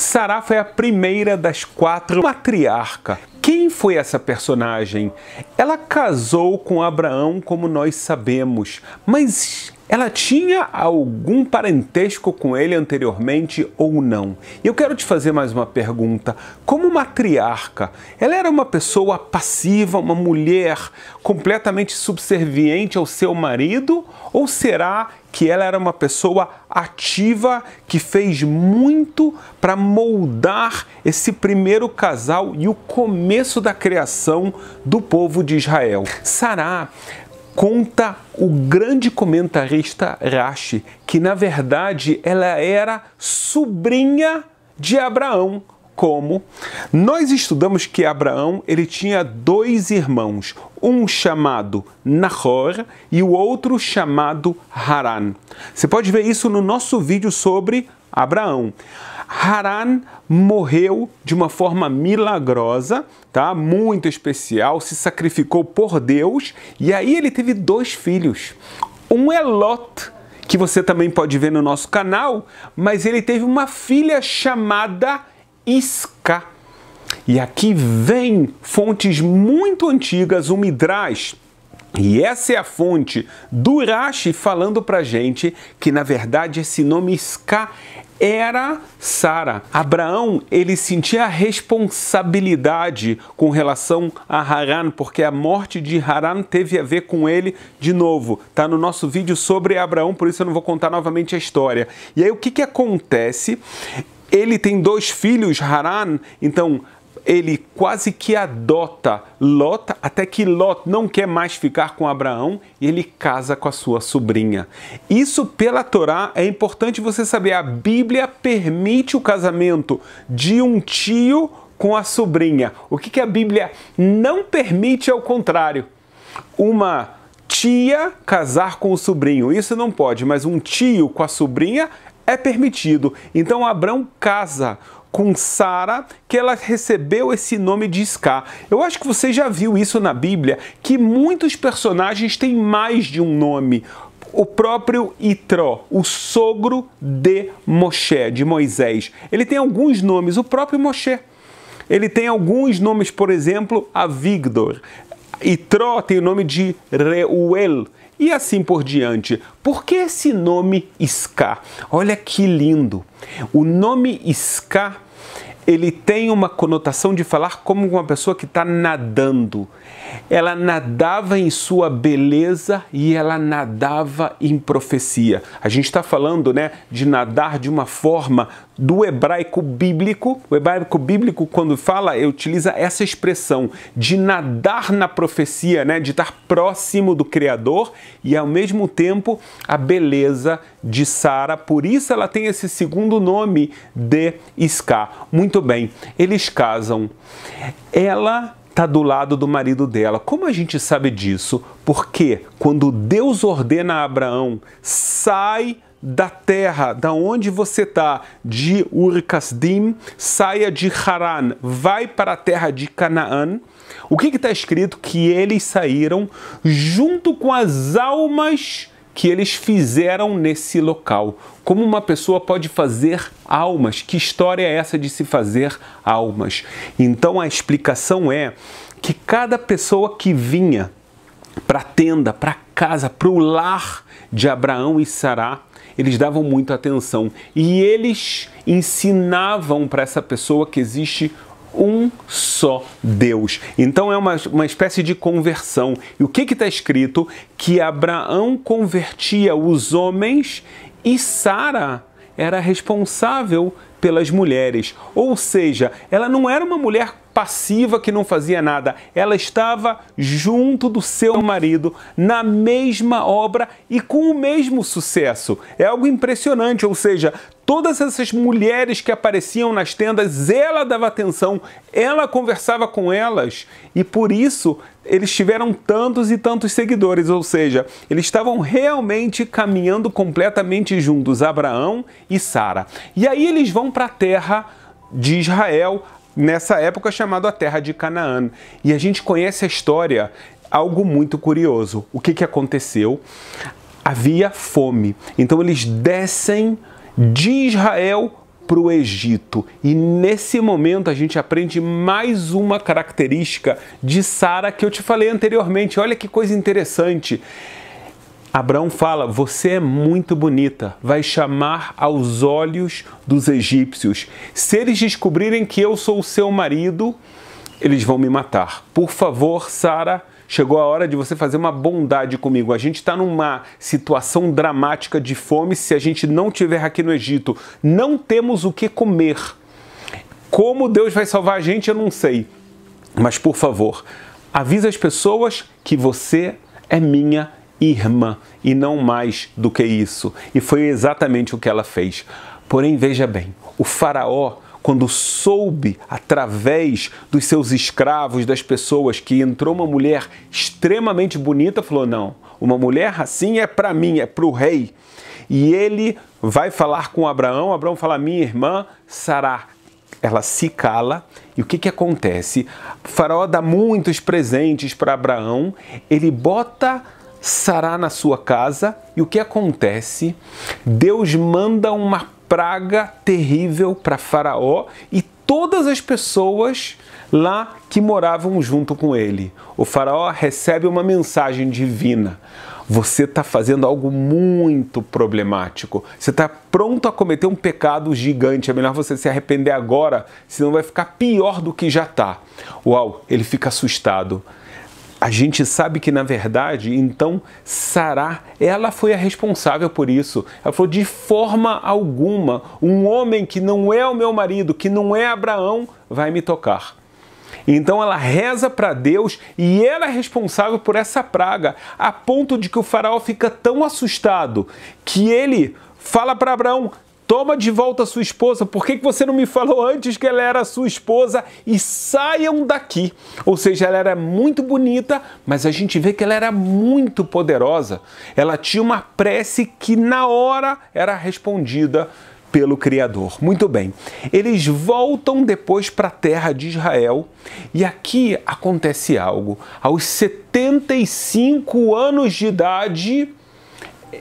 Sarah foi a primeira das quatro matriarcas. Quem foi essa personagem? Ela casou com Abraão, como nós sabemos, mas ela tinha algum parentesco com ele anteriormente ou não? E eu quero te fazer mais uma pergunta. Como matriarca, ela era uma pessoa passiva, uma mulher completamente subserviente ao seu marido? Ou será que ela era uma pessoa ativa que fez muito para moldar esse primeiro casal e o começo da criação do povo de Israel. Sará conta o grande comentarista Rashi que na verdade ela era sobrinha de Abraão, como nós estudamos que Abraão ele tinha dois irmãos, um chamado Nahor e o outro chamado Haran. Você pode ver isso no nosso vídeo sobre Abraão. Haran morreu de uma forma milagrosa, tá? Muito especial, se sacrificou por Deus e aí ele teve dois filhos. Um é Lot, que você também pode ver no nosso canal, mas ele teve uma filha chamada Isca. E aqui vem fontes muito antigas, o Midrash, e essa é a fonte do Rashi falando pra gente que na verdade esse nome Isca era Sara. Abraão, ele sentia a responsabilidade com relação a Haran, porque a morte de Haran teve a ver com ele de novo. Tá no nosso vídeo sobre Abraão, por isso eu não vou contar novamente a história. E aí o que que acontece? Ele tem dois filhos, Haran, então ele quase que adota Lot, até que Lot não quer mais ficar com Abraão e ele casa com a sua sobrinha. Isso pela Torá é importante você saber. A Bíblia permite o casamento de um tio com a sobrinha. O que, que a Bíblia não permite é o contrário. Uma tia casar com o sobrinho. Isso não pode, mas um tio com a sobrinha é permitido. Então Abraão casa com Sara que ela recebeu esse nome de Isca. Eu acho que você já viu isso na Bíblia, que muitos personagens têm mais de um nome o próprio Itró, o sogro de Moshe, de Moisés. Ele tem alguns nomes, o próprio Moshe. Ele tem alguns nomes, por exemplo, Avigdor. Itró tem o nome de Reuel e assim por diante. Por que esse nome Ska? Olha que lindo! O nome Ska ele tem uma conotação de falar como uma pessoa que está nadando. Ela nadava em sua beleza e ela nadava em profecia. A gente está falando né, de nadar de uma forma do hebraico bíblico. O hebraico bíblico, quando fala, utiliza essa expressão de nadar na profecia, né? de estar próximo do Criador e, ao mesmo tempo, a beleza de Sara. Por isso ela tem esse segundo nome de Isca. Muito bem, eles casam. Ela está do lado do marido dela. Como a gente sabe disso? Porque quando Deus ordena a Abraão, sai da terra, da onde você está, de Ur Kasdim, saia de Haran, vai para a terra de Canaã. O que está escrito? Que eles saíram junto com as almas que eles fizeram nesse local. Como uma pessoa pode fazer almas? Que história é essa de se fazer almas? Então a explicação é que cada pessoa que vinha para a tenda, para a casa, para o lar de Abraão e Sará, eles davam muita atenção e eles ensinavam para essa pessoa que existe um só Deus. Então é uma, uma espécie de conversão. E o que está escrito? Que Abraão convertia os homens e Sara era responsável pelas mulheres. Ou seja, ela não era uma mulher passiva que não fazia nada, ela estava junto do seu marido na mesma obra e com o mesmo sucesso. É algo impressionante, ou seja, Todas essas mulheres que apareciam nas tendas, ela dava atenção, ela conversava com elas e por isso eles tiveram tantos e tantos seguidores, ou seja, eles estavam realmente caminhando completamente juntos, Abraão e Sara. E aí eles vão para a terra de Israel, nessa época chamada a terra de Canaã. E a gente conhece a história, algo muito curioso. O que, que aconteceu? Havia fome. Então eles descem de Israel para o Egito. E nesse momento a gente aprende mais uma característica de Sara que eu te falei anteriormente. Olha que coisa interessante. Abraão fala: Você é muito bonita, vai chamar aos olhos dos egípcios. Se eles descobrirem que eu sou o seu marido, eles vão me matar. Por favor, Sara, Chegou a hora de você fazer uma bondade comigo. A gente está numa situação dramática de fome. Se a gente não tiver aqui no Egito, não temos o que comer. Como Deus vai salvar a gente, eu não sei. Mas por favor, avisa as pessoas que você é minha irmã e não mais do que isso. E foi exatamente o que ela fez. Porém, veja bem, o Faraó quando soube, através dos seus escravos, das pessoas, que entrou uma mulher extremamente bonita, falou: Não, uma mulher assim é para mim, é para o rei. E ele vai falar com Abraão. Abraão fala: Minha irmã Sará. Ela se cala e o que, que acontece? O faraó dá muitos presentes para Abraão, ele bota Sará na sua casa e o que acontece? Deus manda uma praga terrível para Faraó e todas as pessoas lá que moravam junto com ele. O Faraó recebe uma mensagem divina. Você está fazendo algo muito problemático. Você está pronto a cometer um pecado gigante. É melhor você se arrepender agora, senão vai ficar pior do que já está. Uau, ele fica assustado a gente sabe que na verdade, então, Sará, ela foi a responsável por isso. Ela falou: de forma alguma, um homem que não é o meu marido, que não é Abraão, vai me tocar. Então ela reza para Deus e ela é responsável por essa praga, a ponto de que o faraó fica tão assustado que ele fala para Abraão: Toma de volta sua esposa. Por que, que você não me falou antes que ela era sua esposa? E saiam daqui. Ou seja, ela era muito bonita, mas a gente vê que ela era muito poderosa. Ela tinha uma prece que na hora era respondida pelo Criador. Muito bem. Eles voltam depois para a terra de Israel e aqui acontece algo. Aos 75 anos de idade,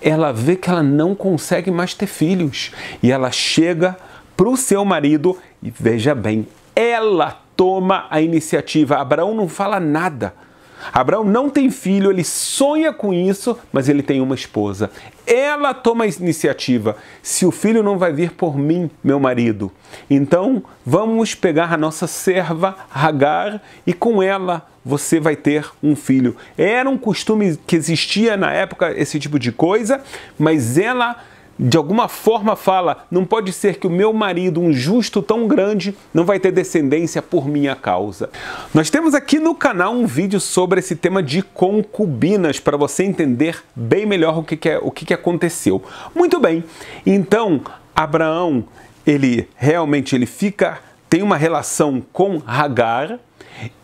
ela vê que ela não consegue mais ter filhos e ela chega para o seu marido e veja bem, ela toma a iniciativa. Abraão não fala nada. Abraão não tem filho, ele sonha com isso, mas ele tem uma esposa. Ela toma a iniciativa. Se o filho não vai vir por mim, meu marido, então vamos pegar a nossa serva Hagar e com ela você vai ter um filho. Era um costume que existia na época esse tipo de coisa, mas ela de alguma forma fala: não pode ser que o meu marido, um justo tão grande, não vai ter descendência por minha causa. Nós temos aqui no canal um vídeo sobre esse tema de concubinas para você entender bem melhor o que, que é, o que, que aconteceu. Muito bem. Então Abraão ele realmente ele fica tem uma relação com Hagar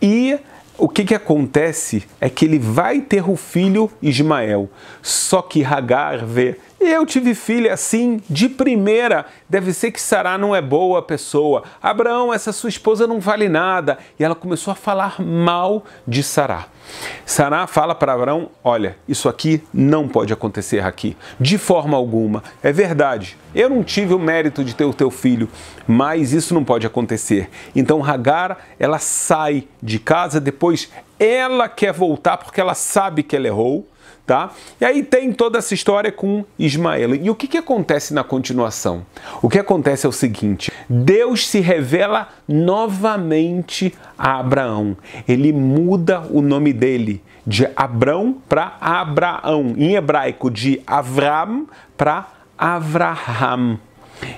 e o que, que acontece é que ele vai ter o filho Ismael, só que Hagar vê eu tive filha, assim de primeira. Deve ser que Sará não é boa pessoa. Abraão, essa sua esposa não vale nada. E ela começou a falar mal de Sará. Sará fala para Abraão: Olha, isso aqui não pode acontecer aqui, de forma alguma. É verdade, eu não tive o mérito de ter o teu filho, mas isso não pode acontecer. Então Hagar, ela sai de casa, depois ela quer voltar porque ela sabe que ela errou tá? E aí tem toda essa história com Ismael. E o que, que acontece na continuação? O que acontece é o seguinte: Deus se revela novamente a Abraão. Ele muda o nome dele de Abrão para Abraão, em hebraico de Avram para Avraham.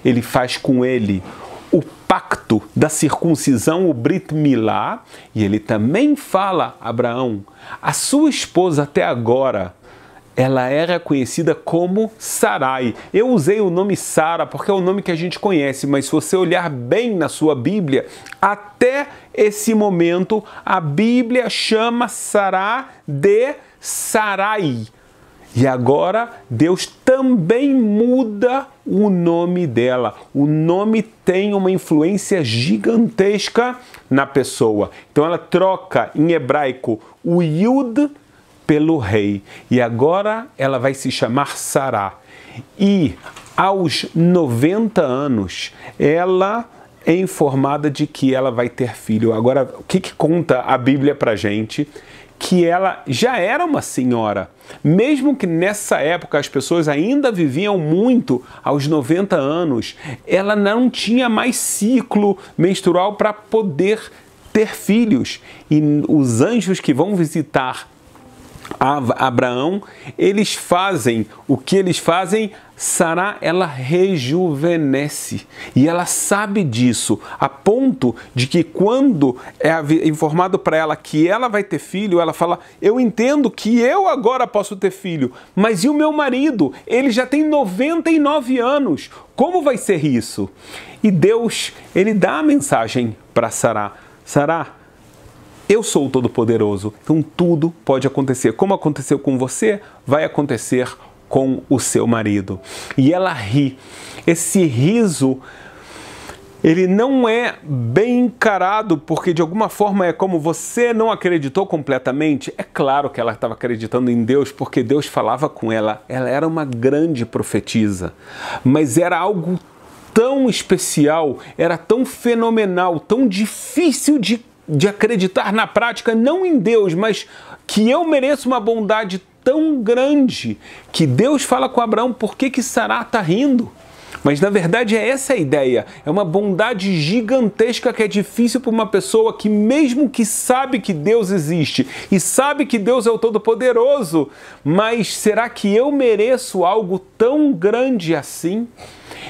Ele faz com ele o pacto da circuncisão, o Brit Milá, e ele também fala, Abraão, a sua esposa até agora ela era conhecida como Sarai. Eu usei o nome Sara porque é o nome que a gente conhece, mas se você olhar bem na sua Bíblia, até esse momento a Bíblia chama Sará de Sarai. E agora Deus também muda o nome dela. O nome tem uma influência gigantesca na pessoa. Então ela troca em hebraico o Yud pelo rei. E agora ela vai se chamar Sará. E aos 90 anos, ela é informada de que ela vai ter filho. Agora, o que, que conta a Bíblia para gente? Que ela já era uma senhora. Mesmo que nessa época as pessoas ainda viviam muito, aos 90 anos, ela não tinha mais ciclo menstrual para poder ter filhos. E os anjos que vão visitar Abraão, eles fazem o que eles fazem. Sara, ela rejuvenesce e ela sabe disso, a ponto de que quando é informado para ela que ela vai ter filho, ela fala: Eu entendo que eu agora posso ter filho, mas e o meu marido? Ele já tem 99 anos, como vai ser isso? E Deus, ele dá a mensagem para Sara. Sara eu sou o Todo-Poderoso. Então tudo pode acontecer. Como aconteceu com você, vai acontecer com o seu marido. E ela ri. Esse riso ele não é bem encarado porque de alguma forma é como você não acreditou completamente. É claro que ela estava acreditando em Deus porque Deus falava com ela. Ela era uma grande profetisa, mas era algo tão especial, era tão fenomenal, tão difícil de de acreditar na prática, não em Deus, mas que eu mereço uma bondade tão grande que Deus fala com Abraão, por que, que Sará está rindo? Mas na verdade é essa a ideia. É uma bondade gigantesca que é difícil para uma pessoa que, mesmo que sabe que Deus existe e sabe que Deus é o Todo-Poderoso, mas será que eu mereço algo tão grande assim?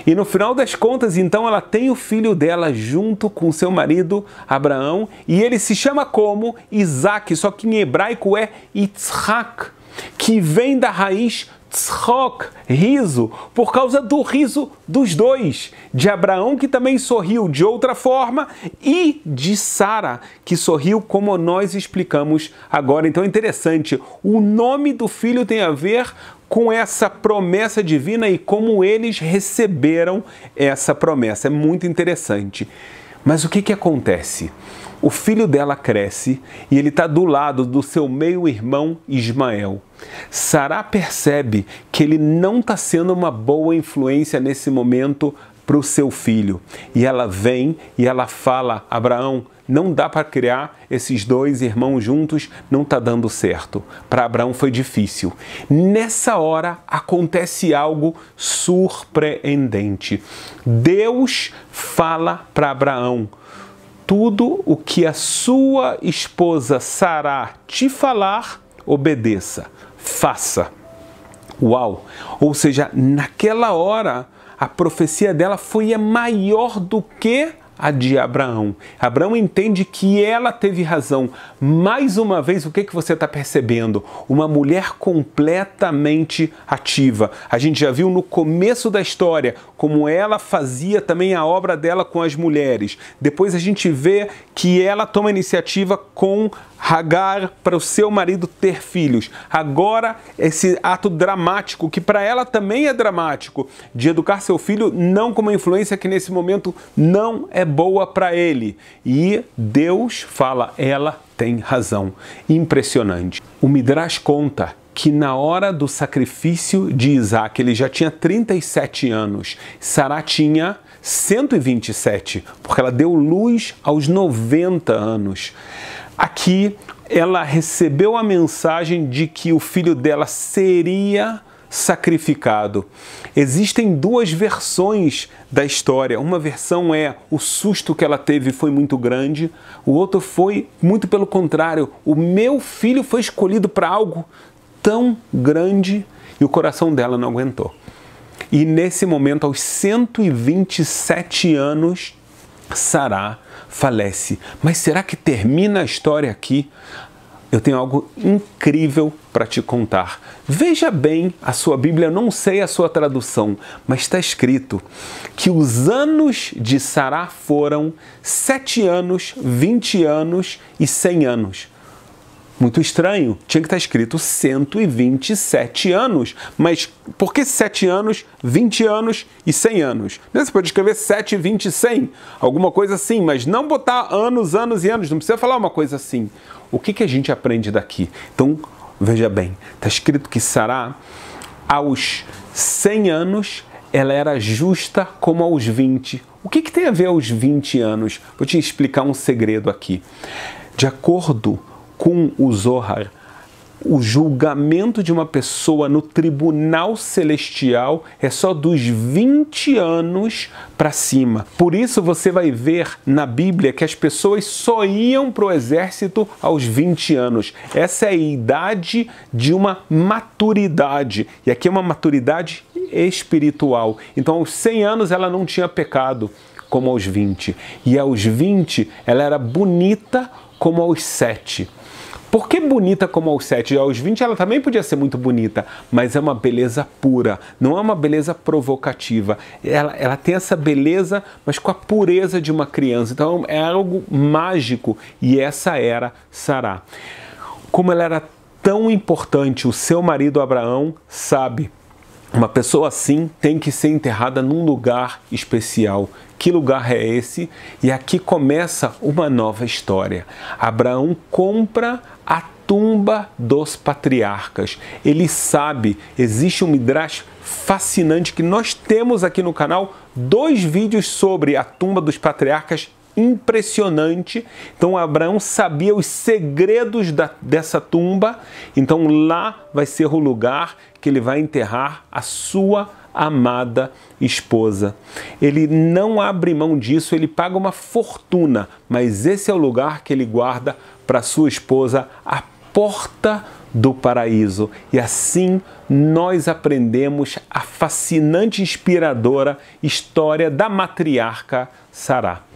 E no final das contas, então, ela tem o filho dela junto com seu marido Abraão, e ele se chama como Isaac, só que em hebraico é Yitzhak, que vem da raiz tzhok, riso, por causa do riso dos dois, de Abraão que também sorriu de outra forma e de Sara que sorriu como nós explicamos agora. Então é interessante, o nome do filho tem a ver com essa promessa divina e como eles receberam essa promessa. É muito interessante. Mas o que, que acontece? O filho dela cresce e ele está do lado do seu meio-irmão Ismael. Sará percebe que ele não está sendo uma boa influência nesse momento para o seu filho. E ela vem e ela fala: Abraão, não dá para criar esses dois irmãos juntos, não está dando certo. Para Abraão foi difícil. Nessa hora acontece algo surpreendente. Deus fala para Abraão: tudo o que a sua esposa Sará te falar, obedeça, faça. Uau! Ou seja, naquela hora a profecia dela foi maior do que a de Abraão. Abraão entende que ela teve razão. Mais uma vez, o que, que você está percebendo? Uma mulher completamente ativa. A gente já viu no começo da história como ela fazia também a obra dela com as mulheres. Depois a gente vê que ela toma iniciativa com Hagar para o seu marido ter filhos. Agora, esse ato dramático, que para ela também é dramático, de educar seu filho não com uma influência que nesse momento não é boa para ele. E Deus fala, ela tem razão. Impressionante. O Midrash conta que na hora do sacrifício de Isaac, ele já tinha 37 anos, Sarah tinha 127, porque ela deu luz aos 90 anos. Aqui ela recebeu a mensagem de que o filho dela seria sacrificado. Existem duas versões da história. Uma versão é o susto que ela teve foi muito grande, o outro foi muito pelo contrário, o meu filho foi escolhido para algo tão grande e o coração dela não aguentou. E nesse momento, aos 127 anos Sará falece. Mas será que termina a história aqui? Eu tenho algo incrível para te contar. Veja bem a sua Bíblia, eu não sei a sua tradução, mas está escrito que os anos de Sará foram sete anos, vinte anos e cem anos. Muito estranho. Tinha que estar escrito 127 anos. Mas por que 7 anos, 20 anos e 100 anos? Né, você pode escrever 7, 20 e 100, alguma coisa assim, mas não botar anos, anos e anos. Não precisa falar uma coisa assim. O que, que a gente aprende daqui? Então, veja bem, está escrito que Sará, aos 100 anos, ela era justa como aos 20. O que, que tem a ver aos 20 anos? Vou te explicar um segredo aqui. De acordo com o Zohar, o julgamento de uma pessoa no tribunal celestial é só dos 20 anos para cima. Por isso você vai ver na Bíblia que as pessoas só iam para o exército aos 20 anos. Essa é a idade de uma maturidade. E aqui é uma maturidade espiritual. Então, aos 100 anos ela não tinha pecado, como aos 20. E aos 20 ela era bonita como aos 7 porque bonita como aos 7 e aos 20 ela também podia ser muito bonita, mas é uma beleza pura, não é uma beleza provocativa. Ela, ela tem essa beleza, mas com a pureza de uma criança. Então é algo mágico e essa era Sará. Como ela era tão importante, o seu marido Abraão sabe uma pessoa assim tem que ser enterrada num lugar especial. Que lugar é esse? E aqui começa uma nova história. Abraão compra a tumba dos patriarcas. Ele sabe, existe um midrash fascinante que nós temos aqui no canal, dois vídeos sobre a tumba dos patriarcas impressionante. Então Abraão sabia os segredos da, dessa tumba. Então lá vai ser o lugar que ele vai enterrar a sua amada esposa. Ele não abre mão disso, ele paga uma fortuna, mas esse é o lugar que ele guarda para sua esposa, a porta do paraíso. E assim nós aprendemos a fascinante, inspiradora história da matriarca Sarah.